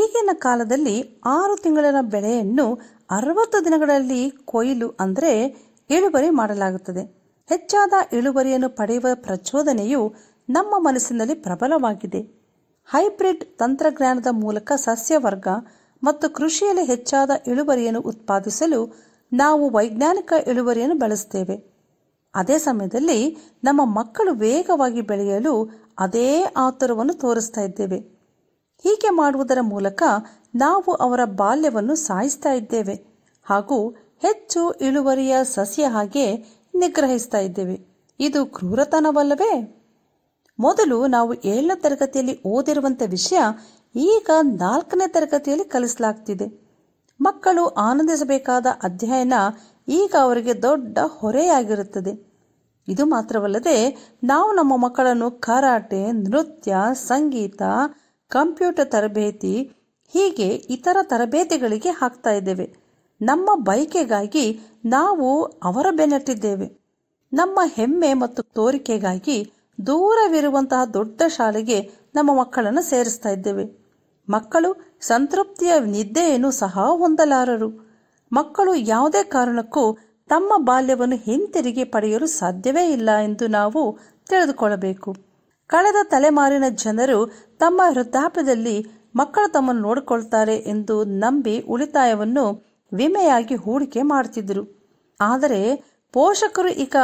ಈಗಿನ ಕಾಲದಲ್ಲಿ ಆರು ತಿಂಗಳಿನ ಬೆಳೆಯನ್ನು ಅರವತ್ತು ದಿನಗಳಲ್ಲಿ ಕೊಯ್ಲು ಅಂದರೆ ಇಳುವರಿ ಮಾಡಲಾಗುತ್ತದೆ ಹೆಚ್ಚಾದ ಇಳುವರಿಯನ್ನು ಪಡೆಯುವ ಪ್ರಚೋದನೆಯು ನಮ್ಮ ಮನಸ್ಸಿನಲ್ಲಿ ಪ್ರಬಲವಾಗಿದೆ ಹೈಬ್ರಿಡ್ ತಂತ್ರಜ್ಞಾನದ ಮೂಲಕ ಸಸ್ಯವರ್ಗ ಮತ್ತು ಕೃಷಿಯಲ್ಲಿ ಹೆಚ್ಚಾದ ಇಳುವರಿಯನ್ನು ಉತ್ಪಾದಿಸಲು ನಾವು ವೈಜ್ಞಾನಿಕ ಇಳುವರಿಯನ್ನು ಬಳಸುತ್ತೇವೆ ಅದೇ ಸಮಯದಲ್ಲಿ ನಮ್ಮ ಮಕ್ಕಳು ವೇಗವಾಗಿ ಬೆಳೆಯಲು ಅದೇ ಆತುರವನ್ನು ತೋರಿಸ್ತಾ ಇದ್ದೇವೆ ಹೀಗೆ ಮಾಡುವುದರ ಮೂಲಕ ನಾವು ಅವರ ಬಾಲ್ಯವನ್ನು ಸಾಯಿಸ್ತಾ ಇದ್ದೇವೆ ಹಾಗೂ ಹೆಚ್ಚು ಇಳುವರಿಯ ಸಸ್ಯ ಹಾಗೆ ನಿಗ್ರಹಿಸ್ತಾ ಇದ್ದೇವೆ ಇದು ಕ್ರೂರತನವಲ್ಲವೇ ಮೊದಲು ನಾವು ಏಳನೇ ತರಗತಿಯಲ್ಲಿ ಓದಿರುವಂಥ ವಿಷಯ ಈಗ ನಾಲ್ಕನೇ ತರಗತಿಯಲ್ಲಿ ಕಲಿಸಲಾಗ್ತಿದೆ ಮಕ್ಕಳು ಆನಂದಿಸಬೇಕಾದ ಅಧ್ಯಯನ ಈಗ ಅವರಿಗೆ ದೊಡ್ಡ ಹೊರೆಯಾಗಿರುತ್ತದೆ ಇದು ಮಾತ್ರವಲ್ಲದೆ ನಾವು ನಮ್ಮ ಮಕ್ಕಳನ್ನು ಕರಾಟೆ ನೃತ್ಯ ಸಂಗೀತ ಕಂಪ್ಯೂಟರ್ ತರಬೇತಿ ಹೀಗೆ ಇತರ ತರಬೇತಿಗಳಿಗೆ ಹಾಕ್ತಾ ಇದ್ದೇವೆ ನಮ್ಮ ಬಯಕೆಗಾಗಿ ನಾವು ಅವರ ಬೆನ್ನಟ್ಟಿದ್ದೇವೆ ನಮ್ಮ ಹೆಮ್ಮೆ ಮತ್ತು ತೋರಿಕೆಗಾಗಿ ದೂರವಿರುವಂತಹ ದೊಡ್ಡ ಶಾಲೆಗೆ ನಮ್ಮ ಮಕ್ಕಳನ್ನು ಸೇರಿಸ್ತಾ ಇದ್ದೇವೆ ಮಕ್ಕಳು ಸಂತೃಪ್ತಿಯ ನಿದ್ದೆಯನ್ನು ಸಹ ಹೊಂದಲಾರರು ಮಕ್ಕಳು ಯಾವುದೇ ಕಾರಣಕ್ಕೂ ತಮ್ಮ ಬಾಲ್ಯವನ್ನು ಹಿಂತಿರುಗಿ ಪಡೆಯಲು ಸಾಧ್ಯವೇ ಇಲ್ಲ ಎಂದು ನಾವು ತಿಳಿದುಕೊಳ್ಳಬೇಕು ಕಳೆದ ತಲೆಮಾರಿನ ಜನರು ತಮ್ಮ ವೃದ್ಧಾಪ್ಯದಲ್ಲಿ ಮಕ್ಕಳು ತಮ್ಮನ್ನು ನೋಡಿಕೊಳ್ತಾರೆ ಎಂದು ನಂಬಿ ಉಳಿತಾಯವನ್ನು ವಿಮೆಯಾಗಿ ಹೂಡಿಕೆ ಮಾಡುತ್ತಿದ್ದರು ಆದರೆ ಪೋಷಕರು ಈಗ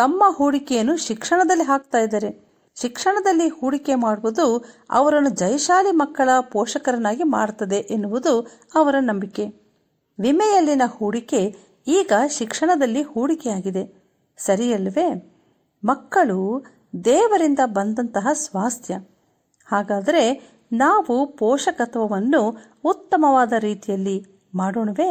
ತಮ್ಮ ಹೂಡಿಕೆಯನ್ನು ಶಿಕ್ಷಣದಲ್ಲಿ ಹಾಕ್ತಾ ಇದ್ದಾರೆ ಶಿಕ್ಷಣದಲ್ಲಿ ಹೂಡಿಕೆ ಮಾಡುವುದು ಅವರನ್ನು ಜಯಶಾಲಿ ಮಕ್ಕಳ ಪೋಷಕರನ್ನಾಗಿ ಮಾಡುತ್ತದೆ ಎನ್ನುವುದು ಅವರ ನಂಬಿಕೆ ವಿಮೆಯಲ್ಲಿನ ಹೂಡಿಕೆ ಈಗ ಶಿಕ್ಷಣದಲ್ಲಿ ಹೂಡಿಕೆಯಾಗಿದೆ ಸರಿಯಲ್ವೇ ಮಕ್ಕಳು ದೇವರಿಂದ ಬಂದಂತಹ ಸ್ವಾಸ್ಥ್ಯ ಹಾಗಾದರೆ ನಾವು ಪೋಷಕತ್ವವನ್ನು ಉತ್ತಮವಾದ ರೀತಿಯಲ್ಲಿ ಮಾಡೋಣವೇ